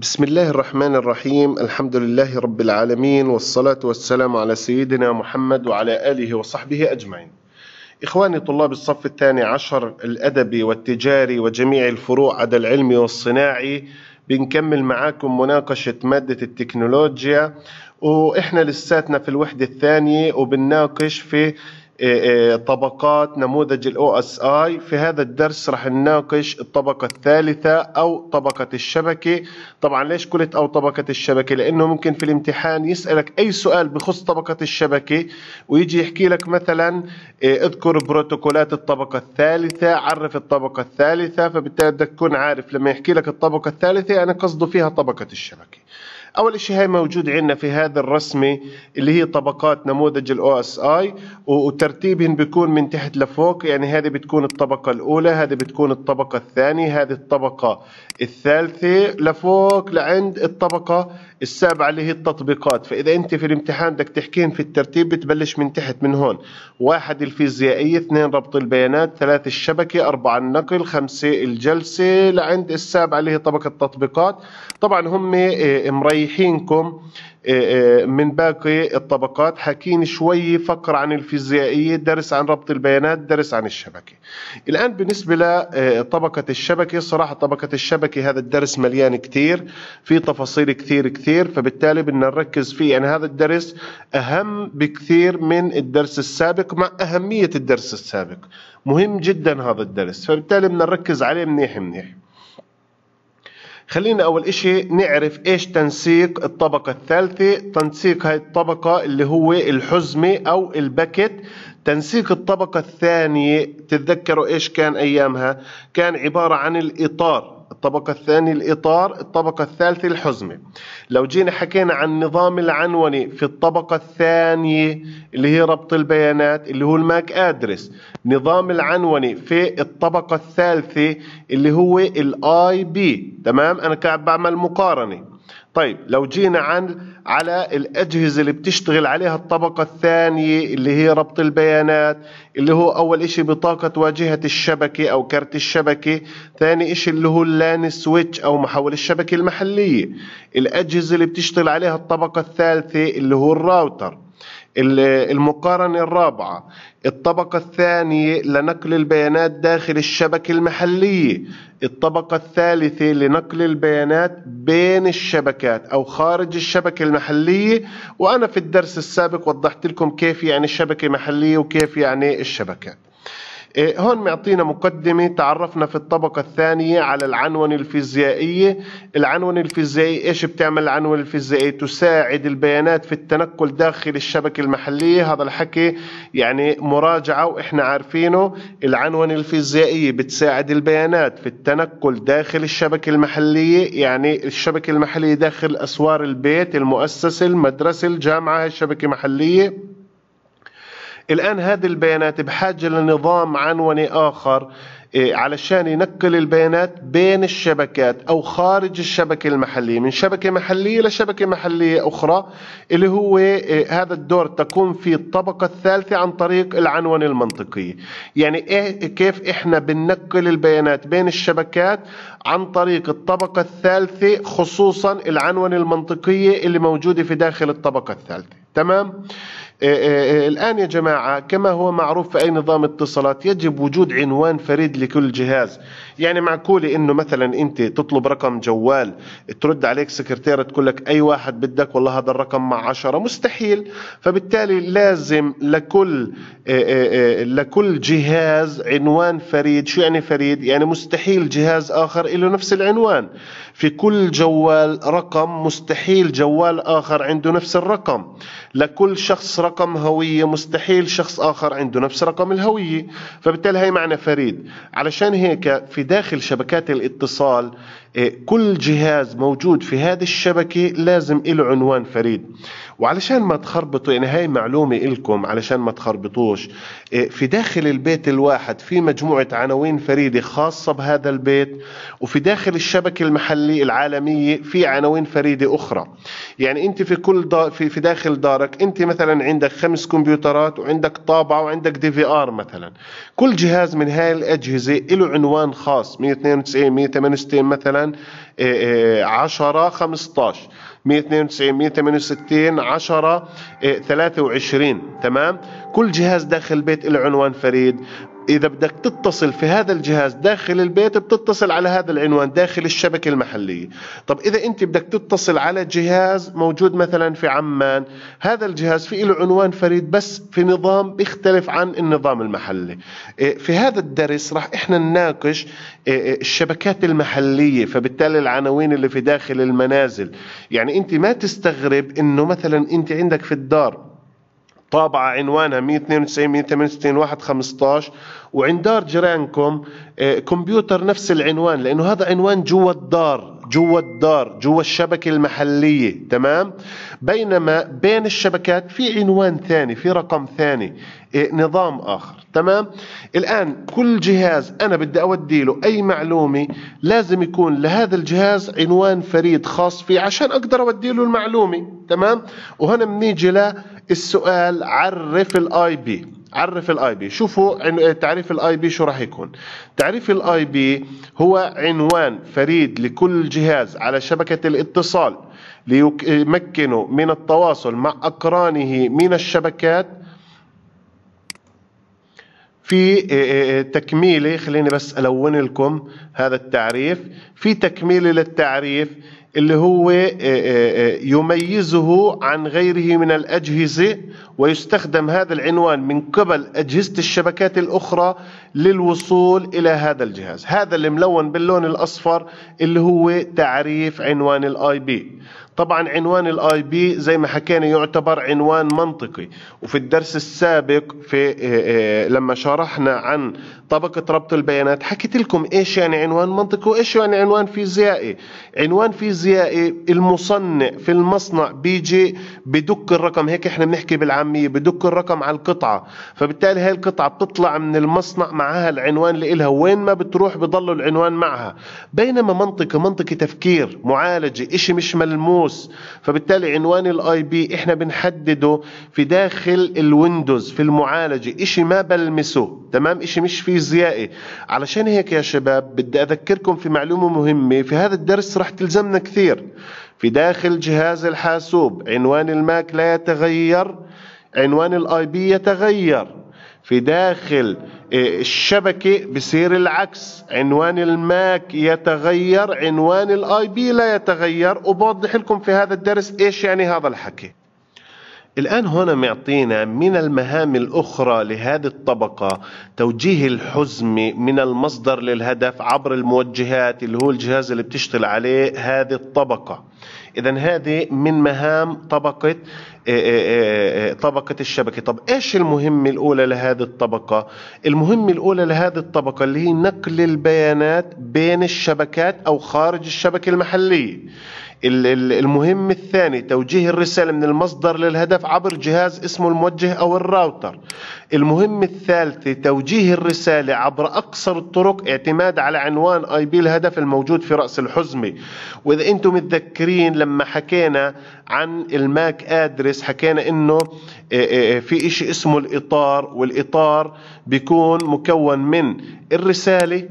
بسم الله الرحمن الرحيم الحمد لله رب العالمين والصلاة والسلام على سيدنا محمد وعلى آله وصحبه أجمعين إخواني طلاب الصف الثاني عشر الأدبي والتجاري وجميع الفروع عدا العلمي والصناعي بنكمل معاكم مناقشة مادة التكنولوجيا وإحنا لساتنا في الوحدة الثانية وبنناقش في إيه، إيه، طبقات نموذج الاو اس اي في هذا الدرس راح نناقش الطبقه الثالثه او طبقه الشبكه طبعا ليش قلت او طبقه الشبكه لانه ممكن في الامتحان يسالك اي سؤال بخص طبقه الشبكه ويجي يحكي لك مثلا إيه، اذكر بروتوكولات الطبقه الثالثه عرف الطبقه الثالثه فبالتالي بدك تكون عارف لما يحكي لك الطبقه الثالثه انا قصده فيها طبقه الشبكه اول شيء هي موجود عندنا في هذا الرسمه اللي هي طبقات نموذج الاو اس اي وترتيبهم بيكون من تحت لفوق يعني هذه بتكون الطبقه الاولى هذه بتكون الطبقه الثانيه هذه الطبقه الثالثه لفوق لعند الطبقه السابعه اللي هي التطبيقات فاذا انت في الامتحان بدك تحكيهم في الترتيب بتبلش من تحت من هون واحد الفيزيائيه اثنين ربط البيانات ثلاث الشبكه اربعه النقل خمسه الجلسه لعند السابعه اللي هي طبقه التطبيقات طبعا هم آه، مري مريحينكم آه، آه، من باقي الطبقات حكيني شوي فقر عن الفيزيائية درس عن ربط البيانات درس عن الشبكة الآن بالنسبة لطبقة آه، الشبكة صراحة طبقة الشبكة هذا الدرس مليان كتير في تفاصيل كتير كتير فبالتالي بدنا نركز فيه يعني هذا الدرس أهم بكثير من الدرس السابق مع أهمية الدرس السابق مهم جدا هذا الدرس فبالتالي بدنا نركز عليه منيح منيح خلينا أول إشي نعرف إيش تنسيق الطبقة الثالثة تنسيق هاي الطبقة اللي هو الحزمة أو البكت تنسيق الطبقة الثانية تتذكروا إيش كان أيامها كان عبارة عن الإطار الطبقة الثانية الإطار الطبقة الثالثة الحزمة لو جينا حكينا عن النظام العنوني في الطبقة الثانية اللي هي ربط البيانات اللي هو الماك أدرس نظام العنوني في الطبقة الثالثة اللي هو الاي بي تمام أنا قاعد بعمل مقارنة طيب لو جينا عن على الأجهزة اللي بتشتغل عليها الطبقة الثانية اللي هي ربط البيانات اللي هو أول شيء بطاقة واجهة الشبكة أو كرت الشبكة ثاني شيء اللي هو اللان سويتش أو محول الشبكة المحلية الأجهزة اللي بتشتغل عليها الطبقة الثالثة اللي هو الراوتر المقارنة الرابعة الطبقة الثانية لنقل البيانات داخل الشبكة المحلية الطبقة الثالثة لنقل البيانات بين الشبكات أو خارج الشبكة المحلية وأنا في الدرس السابق وضحت لكم كيف يعني شبكة محلية وكيف يعني الشبكات إيه، هون معطينا مقدمة تعرفنا في الطبقة الثانية على العنونة الفيزيائية العنونة الفيزيائية إيش بتعمل العنونة الفيزيائية تساعد البيانات في التنقل داخل الشبكة المحلية هذا الحكي يعني مراجعة وإحنا عارفينه العنونة الفيزيائية بتساعد البيانات في التنقل داخل الشبكة المحلية يعني الشبكة المحلية داخل أسوار البيت المؤسسة المدرسة الجامعة الشبكة محلية الآن هذه البيانات بحاجة لنظام عنوني آخر إيه، علشان ينقل البيانات بين الشبكات او خارج الشبكه المحليه من شبكه محليه لشبكه محليه اخرى اللي هو إيه، هذا الدور تقوم فيه الطبقه الثالثه عن طريق العنونه المنطقيه يعني إيه كيف احنا بننقل البيانات بين الشبكات عن طريق الطبقه الثالثه خصوصا العنونه المنطقيه اللي موجوده في داخل الطبقه الثالثه تمام إيه، إيه، إيه، الآن يا جماعة كما هو معروف في أي نظام اتصالات يجب وجود عنوان فريد لكل جهاز يعني معقولة أنه مثلا أنت تطلب رقم جوال ترد عليك سكرتيرة تقول لك أي واحد بدك والله هذا الرقم مع عشرة مستحيل فبالتالي لازم لكل لكل جهاز عنوان فريد شو يعني فريد يعني مستحيل جهاز آخر له نفس العنوان في كل جوال رقم مستحيل جوال آخر عنده نفس الرقم لكل شخص رقم رقم هوية مستحيل شخص آخر عنده نفس رقم الهوية فبالتالي هي معنى فريد علشان هيك في داخل شبكات الاتصال إيه، كل جهاز موجود في هذه الشبكة لازم له عنوان فريد وعلشان ما تخربطوا يعني هاي معلومة إلكم علشان ما تخربطوش إيه، في داخل البيت الواحد في مجموعة عناوين فريدة خاصة بهذا البيت وفي داخل الشبكة المحلية العالمية في عناوين فريدة أخرى يعني أنت في كل دا في, في داخل دارك أنت مثلا عندك عندك خمس كمبيوترات وعندك طابعة وعندك دي في ار مثلا كل جهاز من هاي الأجهزة له عنوان خاص 192 168 مثلا 10 15 192 168 10 23 تمام كل جهاز داخل البيت له عنوان فريد إذا بدك تتصل في هذا الجهاز داخل البيت بتتصل على هذا العنوان داخل الشبكة المحلية طب إذا أنت بدك تتصل على جهاز موجود مثلا في عمان هذا الجهاز في له عنوان فريد بس في نظام بيختلف عن النظام المحلي إيه، في هذا الدرس راح إحنا نناقش إيه، إيه، الشبكات المحلية فبالتالي العناوين اللي في داخل المنازل يعني أنت ما تستغرب أنه مثلا أنت عندك في الدار طابعة عنوانها 192 168 1 15 وعند دار جيرانكم آه، كمبيوتر نفس العنوان لأنه هذا عنوان جوا الدار جوا الدار جوا الشبكة المحلية تمام بينما بين الشبكات في عنوان ثاني في رقم ثاني إيه، نظام آخر تمام الآن كل جهاز أنا بدي أودي له أي معلومة لازم يكون لهذا الجهاز عنوان فريد خاص فيه عشان أقدر أودي له المعلومة تمام وهنا بنيجي للسؤال عرف الاي بي عرف الاي بي شوفوا تعريف الاي بي شو راح يكون تعريف الاي بي هو عنوان فريد لكل جهاز على شبكة الاتصال ليمكنه من التواصل مع أقرانه من الشبكات في آه، آه، آه، تكميله خليني بس ألون لكم هذا التعريف في تكميله للتعريف اللي هو آه، آه، آه، يميزه عن غيره من الأجهزة ويستخدم هذا العنوان من قبل أجهزة الشبكات الأخرى للوصول إلى هذا الجهاز هذا الملون باللون الأصفر اللي هو تعريف عنوان الاي بي طبعا عنوان الاي بي زي ما حكينا يعتبر عنوان منطقي وفي الدرس السابق في آه، آه، لما شرحنا عن طبقة ربط البيانات حكيت لكم ايش يعني عنوان منطقي وايش يعني عنوان فيزيائي عنوان فيزيائي المصنع في المصنع بيجي بدك الرقم هيك احنا بنحكي بالعامية بدك الرقم على القطعة فبالتالي هاي القطعة بتطلع من المصنع معها العنوان اللي إلها وين ما بتروح بضل العنوان معها بينما منطقة منطقة تفكير معالجة اشي مش ملموس القاموس فبالتالي عنوان الاي بي احنا بنحدده في داخل الويندوز في المعالجة اشي ما بلمسه تمام اشي مش فيزيائي علشان هيك يا شباب بدي اذكركم في معلومة مهمة في هذا الدرس رح تلزمنا كثير في داخل جهاز الحاسوب عنوان الماك لا يتغير عنوان الاي بي يتغير في داخل آه، الشبكة بصير العكس عنوان الماك يتغير عنوان الاي بي لا يتغير وبوضح لكم في هذا الدرس ايش يعني هذا الحكي الآن هنا معطينا من المهام الأخرى لهذه الطبقة توجيه الحزمة من المصدر للهدف عبر الموجهات اللي هو الجهاز اللي بتشتغل عليه هذه الطبقة إذا هذه من مهام طبقة إيه، إيه، إيه، طبقة الشبكة طب إيش المهمة الأولى لهذه الطبقة المهمة الأولى لهذه الطبقة اللي هي نقل البيانات بين الشبكات أو خارج الشبكة المحلية المهم الثاني توجيه الرسالة من المصدر للهدف عبر جهاز اسمه الموجه أو الراوتر المهم الثالث توجيه الرسالة عبر أقصر الطرق اعتماد على عنوان اي بي الهدف الموجود في رأس الحزمة وإذا أنتم متذكرين لما حكينا عن الماك ادرس المدرس حكينا انه آه، آه، آه، في اشي اسمه الاطار والاطار بيكون مكون من الرساله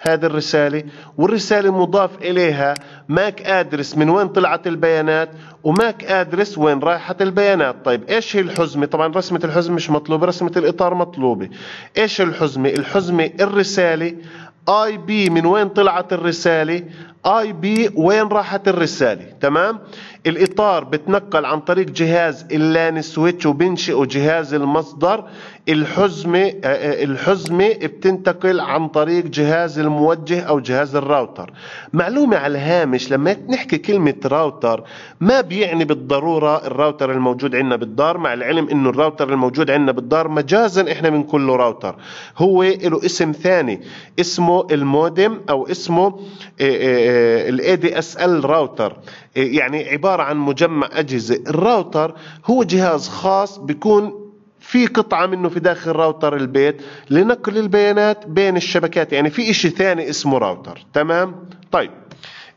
هذه الرسالة والرسالة مضاف إليها ماك أدرس من وين طلعت البيانات وماك أدرس وين راحت البيانات طيب إيش هي الحزمة طبعا رسمة الحزمة مش مطلوبة رسمة الإطار مطلوبة إيش الحزمة الحزمة الرسالة اي بي من وين طلعت الرسالة اي بي وين راحت الرسالة تمام الاطار بتنقل عن طريق جهاز اللان سويتش وبنشئه جهاز المصدر الحزمة آه، آه، الحزمة بتنتقل عن طريق جهاز الموجه أو جهاز الراوتر معلومة على الهامش لما نحكي كلمة راوتر ما بيعني بالضرورة الراوتر الموجود عندنا بالدار مع العلم أنه الراوتر الموجود عندنا بالدار مجازا إحنا بنقول له راوتر هو له اسم ثاني اسمه المودم أو اسمه الاي دي اس ال راوتر آه، يعني عبارة عن مجمع أجهزة الراوتر هو جهاز خاص بيكون في قطعة منه في داخل راوتر البيت لنقل البيانات بين الشبكات يعني في إشي ثاني اسمه راوتر تمام طيب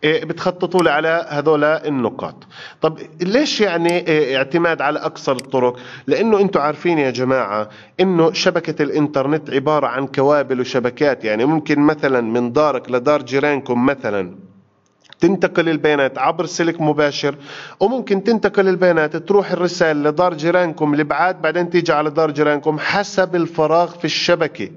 إيه، بتخططوا لي على هذول النقاط طب ليش يعني إيه، اعتماد على أقصر الطرق لأنه أنتم عارفين يا جماعة أنه شبكة الإنترنت عبارة عن كوابل وشبكات يعني ممكن مثلا من دارك لدار جيرانكم مثلا تنتقل البيانات عبر سلك مباشر وممكن تنتقل البيانات تروح الرسالة لدار جيرانكم لبعاد بعدين تيجي على دار جيرانكم حسب الفراغ في الشبكة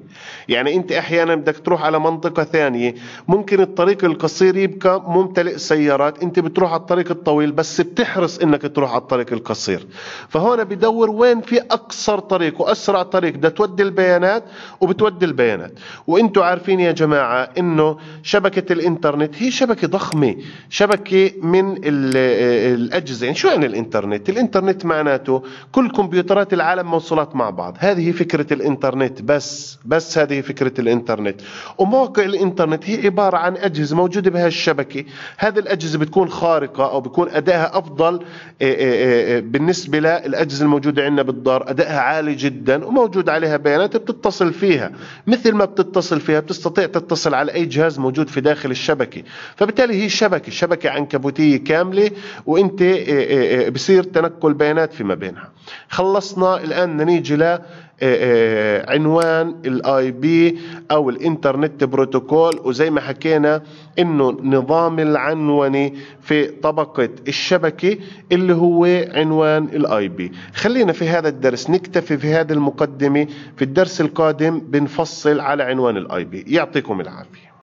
يعني أنت أحيانا بدك تروح على منطقة ثانية ممكن الطريق القصير يبقى ممتلئ سيارات أنت بتروح على الطريق الطويل بس بتحرص أنك تروح على الطريق القصير فهون بدور وين في أقصر طريق وأسرع طريق بدها تودي البيانات وبتودي البيانات وانتم عارفين يا جماعة أنه شبكة الإنترنت هي شبكة ضخمة شبكه من الاجهزه يعني شو يعني الانترنت الانترنت معناته كل كمبيوترات العالم موصولات مع بعض هذه فكره الانترنت بس بس هذه فكره الانترنت ومواقع الانترنت هي عباره عن اجهزه موجوده بها الشبكه هذه الاجهزه بتكون خارقه او بيكون ادائها افضل إيه، إيه، إيه، بالنسبه للاجهزه الموجوده عندنا بالدار ادائها عالي جدا وموجود عليها بيانات بتتصل فيها مثل ما بتتصل فيها بتستطيع تتصل على اي جهاز موجود في داخل الشبكه فبالتالي هي شبكه شبكة عنكبوتيه كامله وانت إيه، إيه، إيه، بصير تنقل بيانات فيما بينها خلصنا الان نيجي ل عنوان الاي بي او الانترنت بروتوكول وزي ما حكينا انه نظام العنوني في طبقه الشبكه اللي هو عنوان الاي بي خلينا في هذا الدرس نكتفي في هذه المقدمه في الدرس القادم بنفصل على عنوان الاي بي يعطيكم العافيه